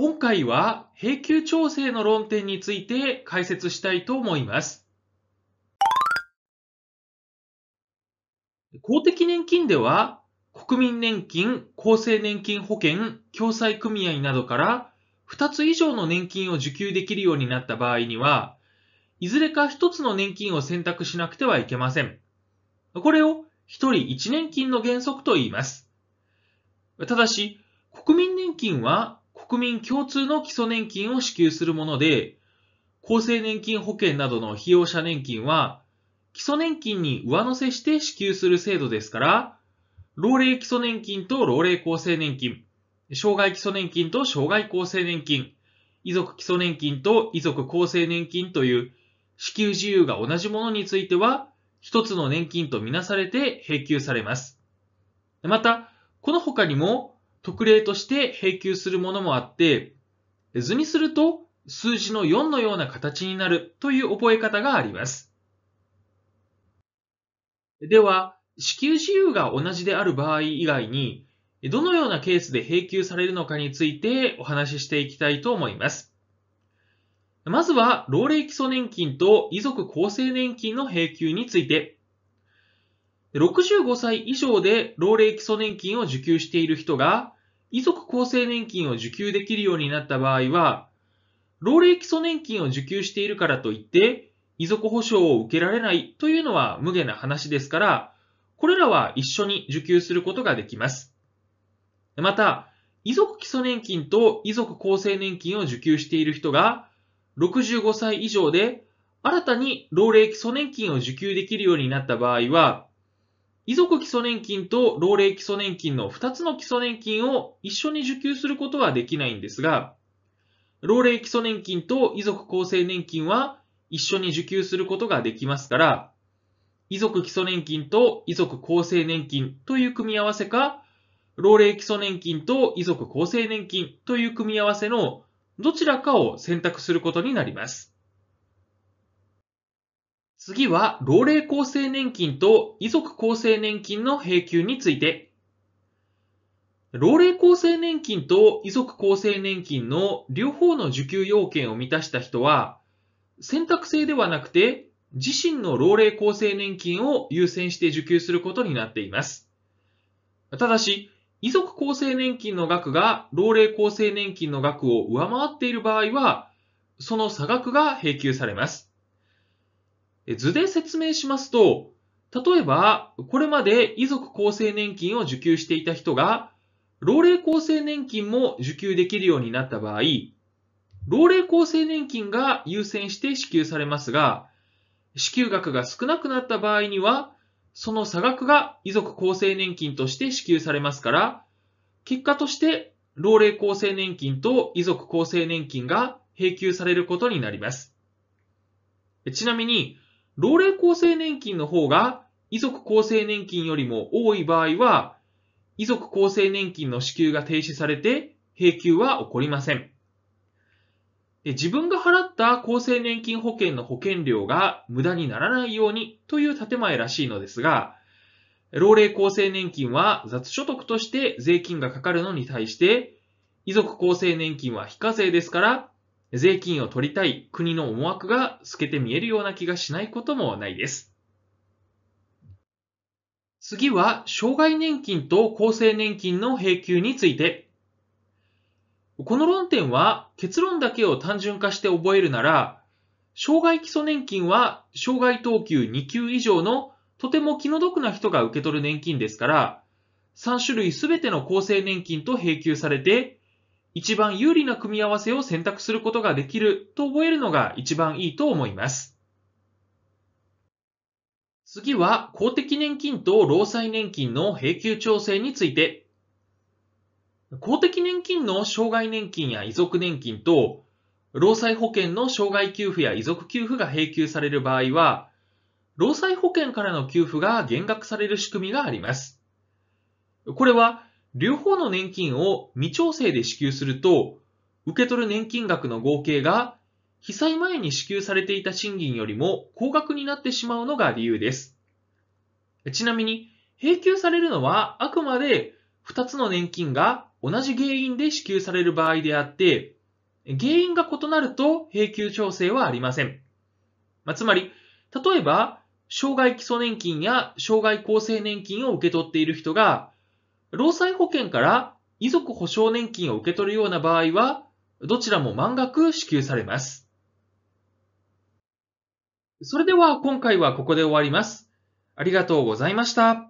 今回は平均調整の論点について解説したいと思います。公的年金では、国民年金、厚生年金保険、共済組合などから2つ以上の年金を受給できるようになった場合には、いずれか1つの年金を選択しなくてはいけません。これを1人1年金の原則と言います。ただし、国民年金は国民共通の基礎年金を支給するもので、厚生年金保険などの被用者年金は、基礎年金に上乗せして支給する制度ですから、老齢基礎年金と老齢厚生年金、障害基礎年金と障害厚生年金、遺族基礎年金と遺族厚生年金という支給自由が同じものについては、一つの年金とみなされて平給されます。また、この他にも、特例として平給するものもあって、図にすると数字の4のような形になるという覚え方があります。では、支給自由が同じである場合以外に、どのようなケースで平給されるのかについてお話ししていきたいと思います。まずは、老齢基礎年金と遺族厚生年金の平給について。65歳以上で老齢基礎年金を受給している人が、遺族厚生年金を受給できるようになった場合は、老齢基礎年金を受給しているからといって、遺族保障を受けられないというのは無下な話ですから、これらは一緒に受給することができます。また、遺族基礎年金と遺族厚生年金を受給している人が、65歳以上で新たに老齢基礎年金を受給できるようになった場合は、遺族基礎年金と老齢基礎年金の2つの基礎年金を一緒に受給することはできないんですが、老齢基礎年金と遺族厚生年金は一緒に受給することができますから、遺族基礎年金と遺族厚生年金という組み合わせか、老齢基礎年金と遺族厚生年金という組み合わせのどちらかを選択することになります。次は、老齢厚生年金と遺族厚生年金の請求について。老齢厚生年金と遺族厚生年金の両方の受給要件を満たした人は、選択制ではなくて、自身の老齢厚生年金を優先して受給することになっています。ただし、遺族厚生年金の額が老齢厚生年金の額を上回っている場合は、その差額が請求されます。図で説明しますと、例えば、これまで遺族厚生年金を受給していた人が、老齢厚生年金も受給できるようになった場合、老齢厚生年金が優先して支給されますが、支給額が少なくなった場合には、その差額が遺族厚生年金として支給されますから、結果として老齢厚生年金と遺族厚生年金が併給されることになります。ちなみに、老齢厚生年金の方が遺族厚生年金よりも多い場合は、遺族厚生年金の支給が停止されて、平給は起こりません。で自分が払った厚生年金保険の保険料が無駄にならないようにという建前らしいのですが、老齢厚生年金は雑所得として税金がかかるのに対して、遺族厚生年金は非課税ですから、税金を取りたい国の思惑が透けて見えるような気がしないこともないです。次は、障害年金と厚生年金の請求について。この論点は、結論だけを単純化して覚えるなら、障害基礎年金は、障害等級2級以上のとても気の毒な人が受け取る年金ですから、3種類すべての厚生年金と請求されて、一番有利な組み合わせを選択することができると覚えるのが一番いいと思います。次は公的年金と労災年金の平給調整について。公的年金の障害年金や遺族年金と労災保険の障害給付や遺族給付が平給される場合は、労災保険からの給付が減額される仕組みがあります。これは両方の年金を未調整で支給すると、受け取る年金額の合計が被災前に支給されていた賃金よりも高額になってしまうのが理由です。ちなみに、平給されるのはあくまで2つの年金が同じ原因で支給される場合であって、原因が異なると平給調整はありません。まあ、つまり、例えば、障害基礎年金や障害厚生年金を受け取っている人が、労災保険から遺族保障年金を受け取るような場合は、どちらも満額支給されます。それでは今回はここで終わります。ありがとうございました。